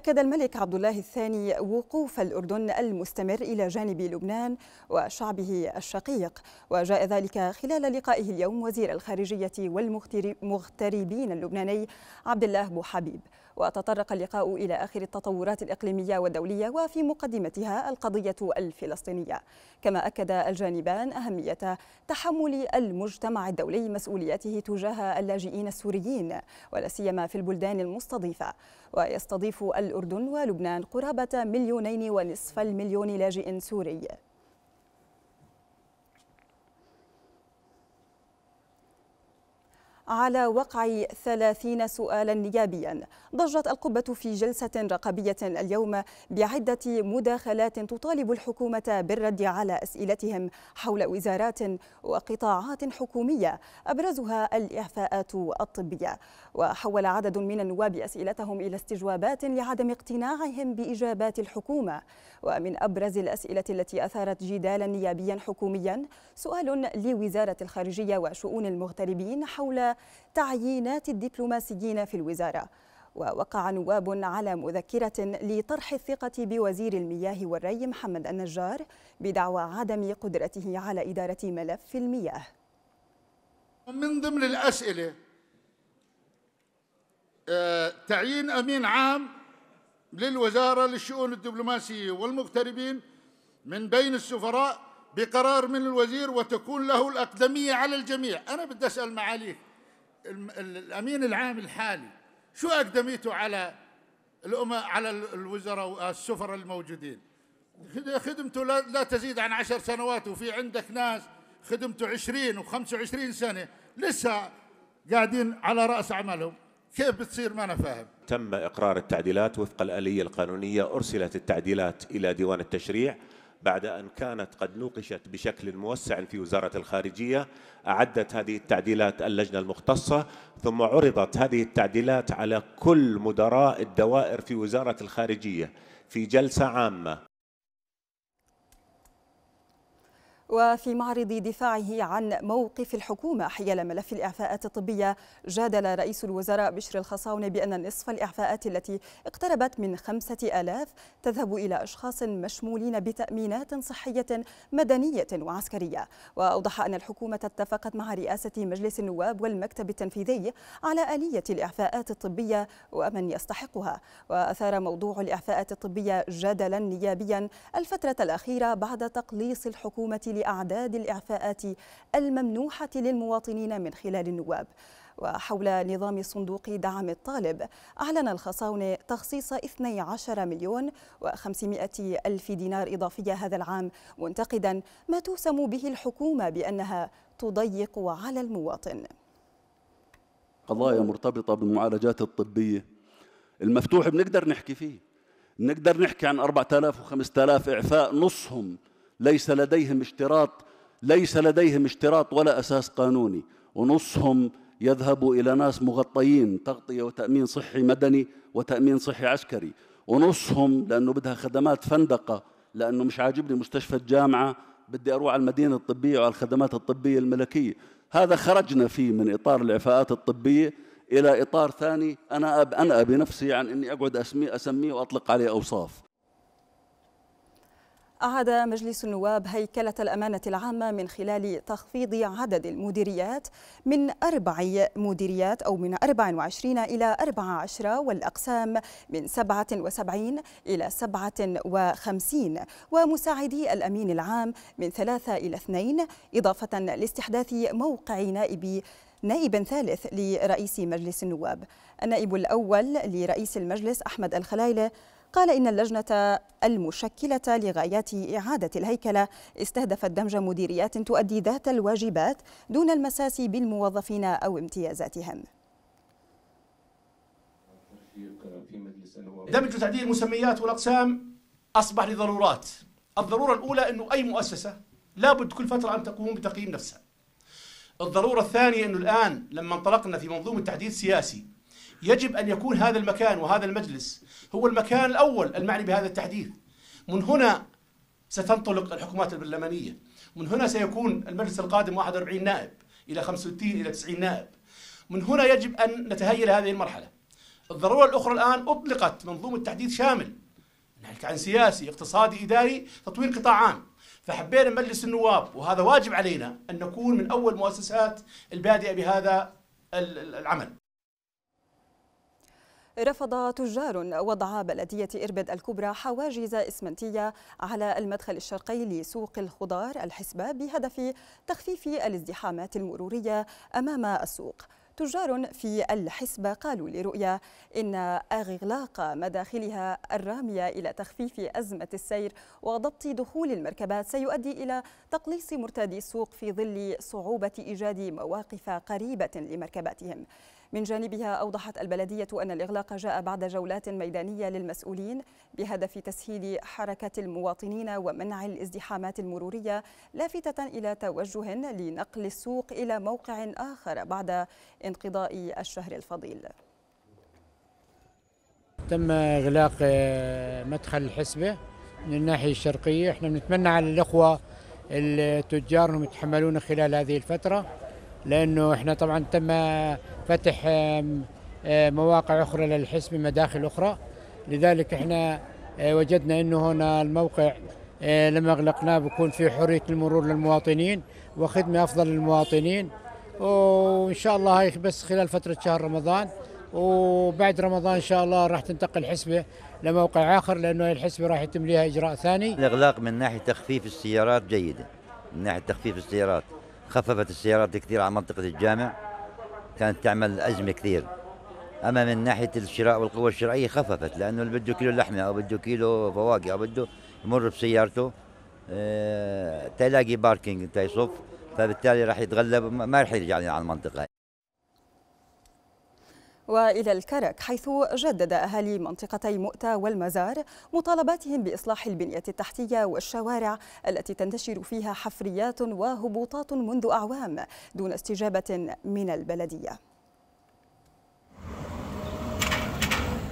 أكد الملك عبد الله الثاني وقوف الأردن المستمر إلى جانب لبنان وشعبه الشقيق وجاء ذلك خلال لقائه اليوم وزير الخارجية والمغتربين اللبناني عبد الله بو حبيب وتطرق اللقاء إلى آخر التطورات الإقليمية والدولية وفي مقدمتها القضية الفلسطينية كما أكد الجانبان أهمية تحمل المجتمع الدولي مسؤوليته تجاه اللاجئين السوريين ولا سيما في البلدان المستضيفة ويستضيف الأردن ولبنان قرابة مليونين ونصف المليون لاجئ سوري على وقع 30 سؤالا نيابيا ضجت القبة في جلسة رقابية اليوم بعدة مداخلات تطالب الحكومة بالرد على أسئلتهم حول وزارات وقطاعات حكومية أبرزها الإعفاءات الطبية وحول عدد من النواب أسئلتهم إلى استجوابات لعدم اقتناعهم بإجابات الحكومة ومن أبرز الأسئلة التي أثارت جدالا نيابيا حكوميا سؤال لوزارة الخارجية وشؤون المغتربين حول تعيينات الدبلوماسيين في الوزارة ووقع نواب على مذكرة لطرح الثقة بوزير المياه والري محمد النجار بدعوى عدم قدرته على إدارة ملف المياه من ضمن الأسئلة آه، تعيين أمين عام للوزارة للشؤون الدبلوماسية والمغتربين من بين السفراء بقرار من الوزير وتكون له الأقدمية على الجميع أنا بدي أسأل معاليك الامين العام الحالي شو اقدميته على الأمة على الوزراء والسفراء الموجودين خدمته لا تزيد عن عشر سنوات وفي عندك ناس خدمته عشرين وخمسة وعشرين سنة لسه قاعدين على رأس عملهم كيف بتصير ما أنا فاهم تم إقرار التعديلات وفق الآلية القانونية أرسلت التعديلات إلى ديوان التشريع بعد أن كانت قد نوقشت بشكل موسع في وزارة الخارجية أعدت هذه التعديلات اللجنة المختصة ثم عرضت هذه التعديلات على كل مدراء الدوائر في وزارة الخارجية في جلسة عامة وفي معرض دفاعه عن موقف الحكومة حيال ملف الإعفاءات الطبية جادل رئيس الوزراء بشر الخصاونة بأن نصف الإعفاءات التي اقتربت من خمسة آلاف تذهب إلى أشخاص مشمولين بتأمينات صحية مدنية وعسكرية وأوضح أن الحكومة اتفقت مع رئاسة مجلس النواب والمكتب التنفيذي على آلية الإعفاءات الطبية ومن يستحقها وأثار موضوع الإعفاءات الطبية جدلا نيابيا الفترة الأخيرة بعد تقليص الحكومة لأعداد الإعفاءات الممنوحة للمواطنين من خلال النواب وحول نظام صندوق دعم الطالب أعلن الخصاونة تخصيص 12 مليون و500 ألف دينار إضافية هذا العام منتقدا ما توسم به الحكومة بأنها تضيق على المواطن قضايا مرتبطة بالمعالجات الطبية المفتوح بنقدر نحكي فيه نقدر نحكي عن 4000 و5000 إعفاء نصهم ليس لديهم اشتراط ليس لديهم اشتراط ولا أساس قانوني ونصهم يذهب إلى ناس مغطيين تغطية وتأمين صحي مدني وتأمين صحي عسكري ونصهم لأنه بدها خدمات فندقة لأنه مش عاجبني مستشفى الجامعة بدي أروح على المدينة الطبية وعلى الخدمات الطبية الملكية هذا خرجنا فيه من إطار الإعفاءات الطبية إلى إطار ثاني أنا أنا أبي نفسي عن يعني إني أقعد أسميه أسميه وأطلق عليه أوصاف أعاد مجلس النواب هيكلة الأمانة العامة من خلال تخفيض عدد المديريات من أربع مديريات أو من 24 إلى 14 والأقسام من 77 إلى 57 ومساعدي الأمين العام من ثلاثة إلى اثنين إضافة لاستحداث موقع نائب نائب ثالث لرئيس مجلس النواب النائب الأول لرئيس المجلس أحمد الخلايلة قال إن اللجنة المشكلة لغايات إعادة الهيكلة استهدفت دمج مديريات تؤدي ذات الواجبات دون المساس بالموظفين أو امتيازاتهم دمج وتعديل المسميات والأقسام أصبح لضرورات الضرورة الأولى أنه أي مؤسسة لابد كل فترة أن تقوم بتقييم نفسها الضرورة الثانية أنه الآن لما انطلقنا في منظومة تحديث سياسي يجب أن يكون هذا المكان وهذا المجلس هو المكان الأول المعني بهذا التحديث من هنا ستنطلق الحكومات البرلمانية من هنا سيكون المجلس القادم 41 نائب إلى 65 إلى 90 نائب من هنا يجب أن نتهيأ لهذه المرحلة الضرورة الأخرى الآن أطلقت منظومة تحديث شامل نحكي عن سياسي اقتصادي إداري تطوير قطاع عام فحبينا مجلس النواب وهذا واجب علينا أن نكون من أول مؤسسات البادئة بهذا العمل رفض تجار وضع بلدية إربد الكبرى حواجز إسمنتية على المدخل الشرقي لسوق الخضار الحسبة بهدف تخفيف الازدحامات المرورية أمام السوق تجار في الحسبة قالوا لرؤيا إن إغلاق مداخلها الرامية إلى تخفيف أزمة السير وضبط دخول المركبات سيؤدي إلى تقليص مرتادي السوق في ظل صعوبة إيجاد مواقف قريبة لمركباتهم من جانبها أوضحت البلدية أن الإغلاق جاء بعد جولات ميدانية للمسؤولين بهدف تسهيل حركة المواطنين ومنع الازدحامات المرورية لافتة إلى توجه لنقل السوق إلى موقع آخر بعد انقضاء الشهر الفضيل تم إغلاق آه، مدخل الحسبة من الناحية الشرقية احنا بنتمنى على الإخوة التجار انهم يتحملون خلال هذه الفترة لانه احنا طبعا تم فتح مواقع اخرى للحزب مداخل اخرى لذلك احنا آه، وجدنا انه هنا الموقع آه، لما اغلقناه بكون في حريه المرور للمواطنين وخدمه افضل للمواطنين وان شاء الله هاي بس خلال فتره شهر رمضان وبعد رمضان ان شاء الله راح تنتقل الحسبه لموقع اخر لانه هاي الحسبه راح يتم لها اجراء ثاني الاغلاق من ناحيه تخفيف السيارات جيده من ناحيه تخفيف السيارات خففت السيارات كثير على منطقة الجامع كانت تعمل أزمة كثير أما من ناحية الشراء والقوة الشرائية خففت لأنه اللي بده كيلو لحمة أو بده كيلو فواكه أو بده يمر بسيارته آه، تلاقي باركينج تيصف فبالتالي راح يتغلب ما راح يرجع على المنطقة وإلى الكرك حيث جدد أهالي منطقتي مؤتة والمزار مطالباتهم بإصلاح البنية التحتية والشوارع التي تنتشر فيها حفريات وهبوطات منذ أعوام دون استجابة من البلدية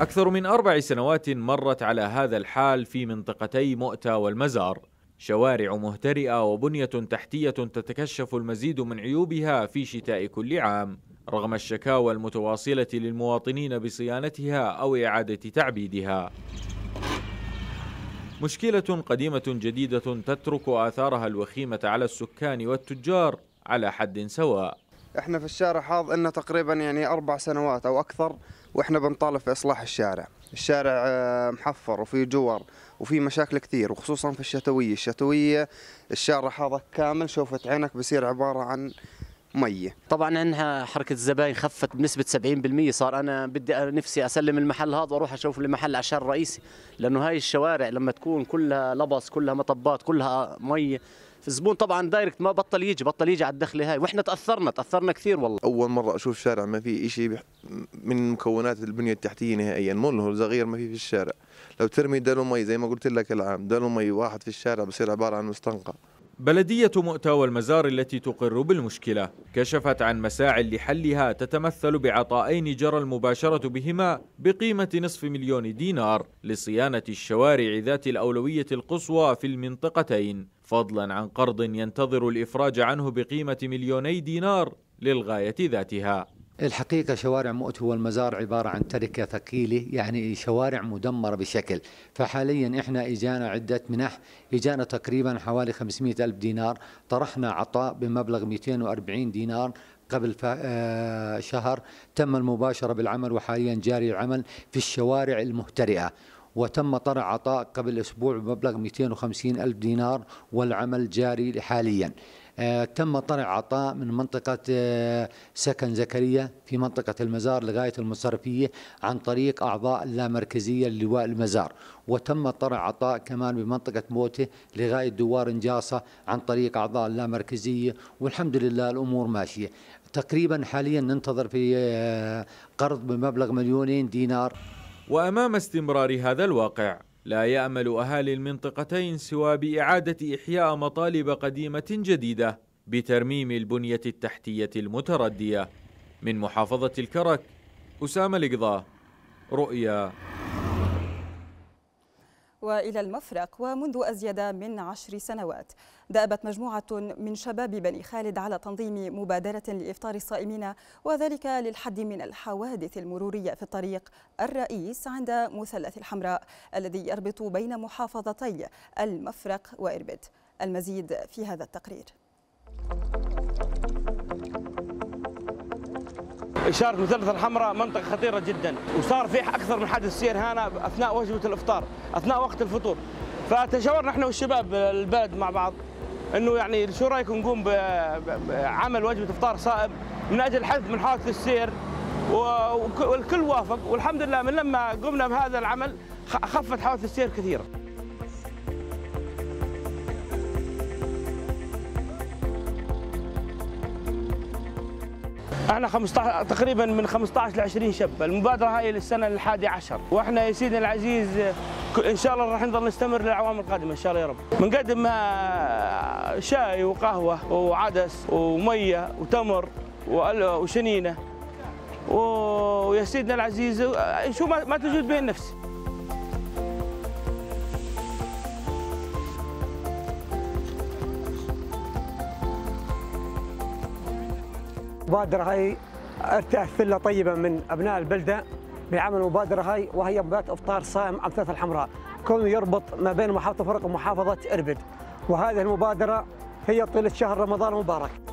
أكثر من أربع سنوات مرت على هذا الحال في منطقتي مؤتة والمزار شوارع مهترئة وبنية تحتية تتكشف المزيد من عيوبها في شتاء كل عام رغم الشكاوى المتواصلة للمواطنين بصيانتها أو إعادة تعبيدها مشكلة قديمة جديدة تترك آثارها الوخيمة على السكان والتجار على حد سواء احنا في الشارع حاض لنا تقريبا يعني اربع سنوات او اكثر واحنا بنطالب في اصلاح الشارع الشارع آه، محفر وفي جور وفي مشاكل كثير وخصوصا في الشتويه الشتويه الشارع هذا كامل شوفت عينك بصير عباره عن ميه طبعا عنها حركه الزباين خفت بنسبه 70% صار انا بدي نفسي اسلم المحل هذا واروح اشوف المحل عشان رئيسي الرئيسي لانه هاي الشوارع لما تكون كلها لبس كلها مطبات كلها ميه الزبون طبعا دايركت ما بطل يجي بطل يجي على الدخله هاي واحنا تاثرنا تاثرنا كثير والله اول مره اشوف شارع ما في شيء من مكونات البنيه التحتيه نهائيا مول هو صغير ما في في الشارع لو ترمي دالو مي زي ما قلت لك العام دالو مي واحد في الشارع بصير عباره عن مستنقع بلدية مؤتة والمزار التي تقر بالمشكلة كشفت عن مساع لحلها تتمثل بعطائين جرى المباشرة بهما بقيمة نصف مليون دينار لصيانة الشوارع ذات الأولوية القصوى في المنطقتين فضلا عن قرض ينتظر الإفراج عنه بقيمة مليوني دينار للغاية ذاتها الحقيقة شوارع مؤت والمزار عبارة عن تركة ثقيلة يعني شوارع مدمرة بشكل فحاليا إحنا إجانا عدة منح إجانا تقريبا حوالي 500 ألف دينار طرحنا عطاء بمبلغ 240 دينار قبل آه، شهر تم المباشرة بالعمل وحاليا جاري العمل في الشوارع المهترئة وتم طرح عطاء قبل أسبوع بمبلغ 250 ألف دينار والعمل جاري حاليا آه، تم طرع عطاء من منطقة آه، سكن زكريا في منطقة المزار لغاية المصرفية عن طريق أعضاء اللامركزية للواء المزار وتم طرع عطاء كمان بمنطقة موته لغاية دوار نجاصة عن طريق أعضاء اللامركزية والحمد لله الأمور ماشية تقريبا حاليا ننتظر في آه، قرض بمبلغ مليونين دينار وأمام استمرار هذا الواقع لا يأمل أهالي المنطقتين سوى بإعادة إحياء مطالب قديمة جديدة بترميم البنية التحتية المتردية من محافظة الكرك أسامة القضاء رؤيا وإلى المفرق ومنذ أزيد من عشر سنوات دأبت مجموعة من شباب بني خالد على تنظيم مبادرة لإفطار الصائمين وذلك للحد من الحوادث المرورية في الطريق الرئيس عند مثلث الحمراء الذي يربط بين محافظتي المفرق وإربد المزيد في هذا التقرير اشاره مثلث الحمراء منطقه خطيره جدا وصار في اكثر من حادث سير هنا اثناء وجبه الافطار اثناء وقت الفطور فتشاورنا احنا والشباب البلد مع بعض انه يعني شو رايكم نقوم بعمل وجبه افطار صائم من اجل الحد من حوادث السير والكل وافق والحمد لله من لما قمنا بهذا العمل خفت حوادث السير كثيره احنا 15 تقريبا من 15 ل 20 شب المبادره هاي للسنه الحادي عشر واحنا يا سيدنا العزيز ان شاء الله راح نظل نستمر للاعوام القادمه ان شاء الله يا رب بنقدم آه، شاي وقهوه وعدس وميه وتمر وشنينه ويا سيدنا العزيز آه، شو ما, ما توجد بين نفسي المبادرة هاي ارتاح ثلة طيبة من أبناء البلدة بعمل المبادرة هاي وهي مبادرة إفطار صائم عن ثلاثة الحمراء كونه يربط ما بين محافظة فرق ومحافظة إربد وهذه المبادرة هي طيلة شهر رمضان المبارك